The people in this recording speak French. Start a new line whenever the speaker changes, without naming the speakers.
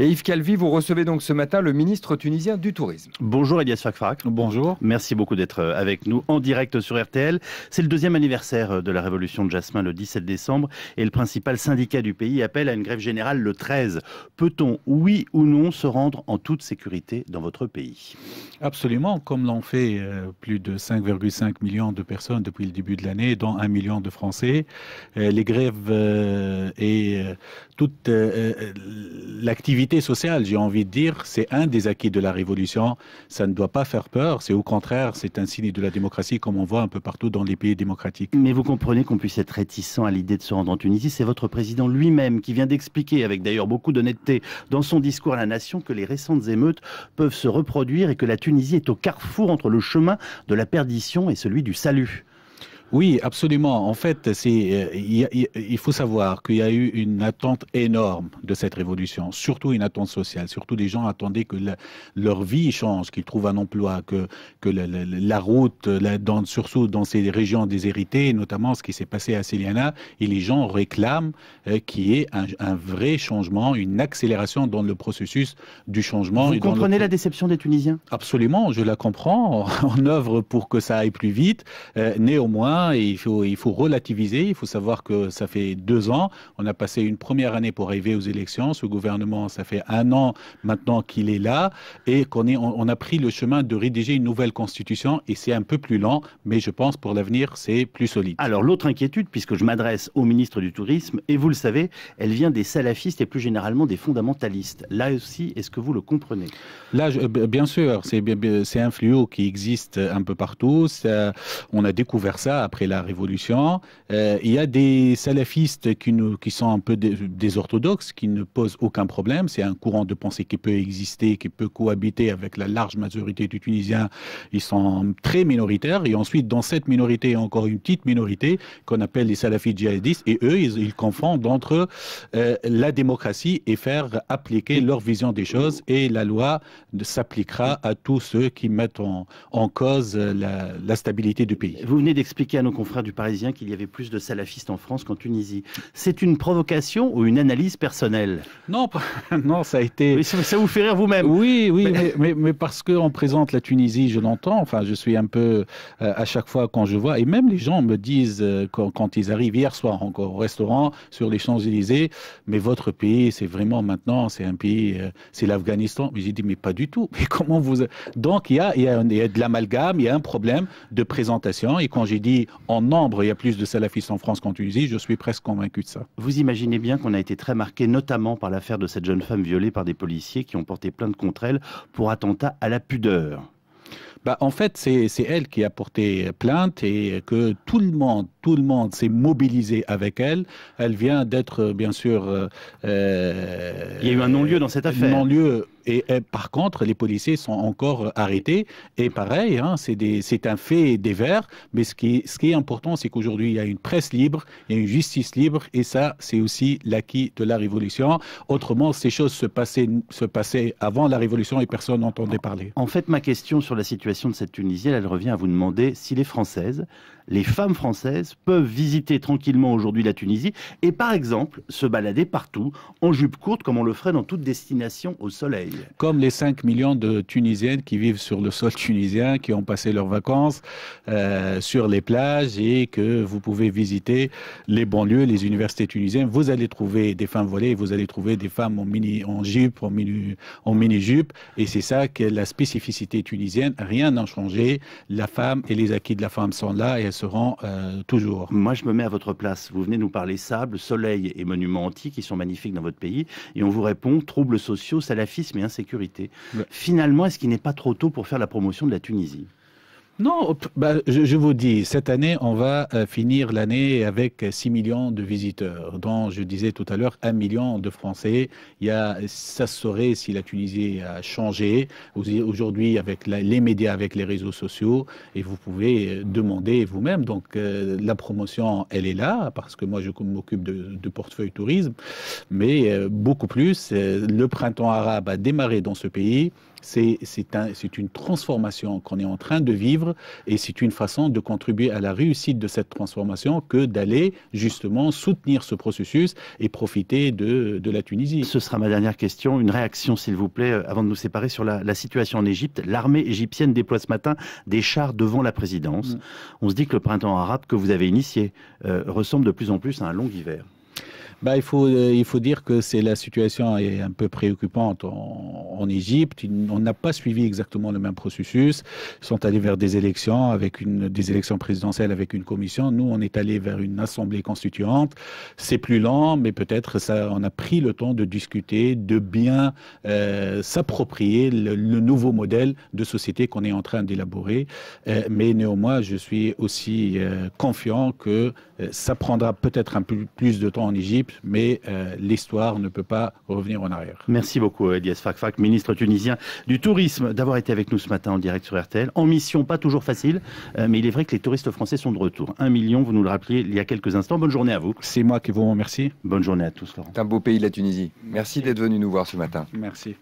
Yves Calvi, vous recevez donc ce matin le ministre tunisien du Tourisme. Bonjour Elias Fakfrak. Bonjour. Merci beaucoup d'être euh, avec nous en direct sur RTL. C'est le deuxième anniversaire euh, de la révolution de Jasmin le 17 décembre et le principal syndicat du pays appelle à une grève générale le 13. Peut-on, oui ou non, se rendre en toute sécurité dans votre pays Absolument, comme l'ont
fait euh, plus de 5,5 millions de personnes depuis le début de l'année, dont un million de Français. Les grèves et toute l'activité sociale, j'ai envie de dire, c'est un des acquis de la Révolution. Ça ne doit pas faire peur. C'est au
contraire, c'est un signe de la démocratie, comme on voit un peu partout dans les pays démocratiques. Mais vous comprenez qu'on puisse être réticent à l'idée de se rendre en Tunisie. C'est votre président lui-même qui vient d'expliquer, avec d'ailleurs beaucoup d'honnêteté, dans son discours à la nation, que les récentes émeutes peuvent se reproduire et que la Tunisie est au carrefour entre le chemin de la perdition et celui du salut. Oui, absolument. En fait, c'est,
euh, il faut savoir qu'il y a eu une attente énorme de cette révolution, surtout une attente sociale. Surtout, les gens attendaient que leur vie change, qu'ils trouvent un emploi, que, que la, la route, surtout dans ces régions déshéritées, notamment ce qui s'est passé à Séliana, et les gens réclament euh, qu'il y ait un, vrai changement, une accélération dans le processus du changement. Vous comprenez la
déception des Tunisiens
Absolument, je la comprends. On œuvre pour que ça aille plus vite. Euh, néanmoins, et il faut, il faut relativiser. Il faut savoir que ça fait deux ans. On a passé une première année pour arriver aux élections. Ce gouvernement, ça fait un an maintenant qu'il est là et qu'on est, on, a pris le chemin de rédiger une nouvelle
constitution et c'est un peu plus lent, mais je pense pour l'avenir, c'est plus solide. Alors, l'autre inquiétude, puisque je m'adresse au ministre du Tourisme, et vous le savez, elle vient des salafistes et plus généralement des fondamentalistes. Là aussi, est-ce que vous le comprenez
Là, euh, bien sûr, c'est un fléau qui existe un peu partout. on a découvert ça après la Révolution. Euh, il y a des salafistes qui, qui sont un peu des, orthodoxes, qui ne posent aucun problème. C'est un courant de pensée qui peut exister, qui peut cohabiter avec la large majorité du Tunisien. Ils sont très minoritaires. Et ensuite, dans cette minorité, il y a encore une petite minorité qu'on appelle les salafistes djihadistes. Et eux, ils, confondent entre euh, la démocratie et faire appliquer leur vision des choses. Et la loi s'appliquera à tous ceux qui mettent en,
cause la stabilité du pays. Vous venez d'expliquer à nos confrères du Parisien qu'il y avait plus de salafistes en France qu'en Tunisie. C'est une provocation ou une analyse personnelle Non, non, ça a été.
ça, vous fait rire vous-même. Oui, oui, mais... Mais, parce qu'on présente la Tunisie, je l'entends. Enfin, je suis un peu euh, à chaque fois quand je vois, et même les gens me disent euh, quand, ils arrivent hier soir encore au restaurant sur les Champs Élysées, mais votre pays, c'est vraiment maintenant, c'est un pays, euh, c'est l'Afghanistan. Mais j'ai dit, mais pas du tout. Et comment vous Donc il il y a, il y a de l'amalgame, il y a un problème de présentation. Et quand j'ai dit en nombre, il y a plus de salafistes en France qu'en Tunisie, je suis presque convaincu de ça.
Vous imaginez bien qu'on a été très marqué, notamment par l'affaire de cette jeune femme violée par des policiers qui ont porté plainte contre elle pour attentat à la pudeur. Bah, en fait,
c'est elle qui a porté plainte et que tout le monde, tout le monde s'est mobilisé avec elle. Elle vient d'être, bien sûr. Euh, euh, il y a eu un non-lieu dans cette euh, affaire. Et, euh, par contre, les policiers sont encore euh, arrêtés. Et pareil, hein, c'est un fait des verts. Mais ce qui, est important, c'est qu'aujourd'hui, il y a une presse libre, il y a une justice libre. Et ça, c'est aussi l'acquis de la Révolution. Autrement, ces choses se passaient,
avant la Révolution et personne n'entendait parler. En fait, ma question sur la situation de cette Tunisie, elle revient à vous demander si les Françaises, les femmes françaises, peuvent visiter tranquillement aujourd'hui la Tunisie et par exemple se balader partout en jupe courte comme on le ferait dans toute destination au soleil
comme les 5 millions de Tunisiennes qui vivent sur le sol tunisien, qui ont passé leurs vacances euh, sur les plages et que vous pouvez visiter les banlieues, les universités tunisiennes. Vous allez trouver des femmes volées, vous allez trouver des femmes en mini, en jupe, en mini, en mini jupe, et c'est ça que la spécificité tunisienne. Rien n'a changé.
La femme et les acquis de la femme sont là et elles seront euh, toujours. Moi, je me mets à votre place. Vous venez nous parler sable, soleil et monuments antiques qui sont magnifiques dans votre pays, et on vous répond troubles sociaux, salafisme et sécurité. Finalement, est-ce qu'il n'est pas trop tôt pour faire la promotion de la Tunisie
non, bah, je, vous dis, cette année, on va euh, finir l'année avec 6 millions de visiteurs, dont je disais tout à l'heure 1 million de Français. Il y a, ça serait si la Tunisie a changé. Aujourd'hui, avec les médias, avec les réseaux sociaux, et vous pouvez euh, demander vous-même. Donc, euh, la promotion, elle est là, parce que moi, je m'occupe de, portefeuille tourisme, mais beaucoup plus. le printemps arabe a démarré dans ce pays. C'est un, une transformation qu'on est en train de vivre et c'est une façon de contribuer à la réussite de cette transformation que d'aller
justement soutenir ce processus et profiter de, la Tunisie. Ce sera ma dernière question. Une réaction, s'il vous plaît, euh, avant de nous séparer sur la, situation en Égypte. L'armée égyptienne déploie ce matin des chars devant la présidence. Mm. On se dit que le printemps arabe que vous avez initié euh, ressemble de plus en plus à un long hiver bah, il, faut, euh, il faut dire que c'est la situation est un peu
préoccupante en, Égypte. On n'a pas suivi exactement le même processus. Ils sont allés vers des élections avec une des élections présidentielles avec une commission. Nous, on est allé vers une assemblée constituante. C'est plus lent, mais peut-être ça, on a pris le temps de discuter, de bien euh, s'approprier le, nouveau modèle de société qu'on est en train d'élaborer. Euh, mais néanmoins, je suis aussi confiant que euh, ça prendra
peut-être un peu plus de temps en Égypte, mais euh, l'histoire ne peut pas revenir en arrière. Merci beaucoup, euh, Elias Fakfak, ministre tunisien du Tourisme, d'avoir été avec nous ce matin en direct sur RTL. En mission, pas toujours facile, mais il est vrai que les touristes français sont de retour. Un million, vous nous le rappelez il y a quelques instants. Bonne journée à vous. C'est moi qui vous remercie. Bonne journée à tous, Laurent. C'est un beau pays, la Tunisie. Merci d'être venu nous voir ce matin. Merci.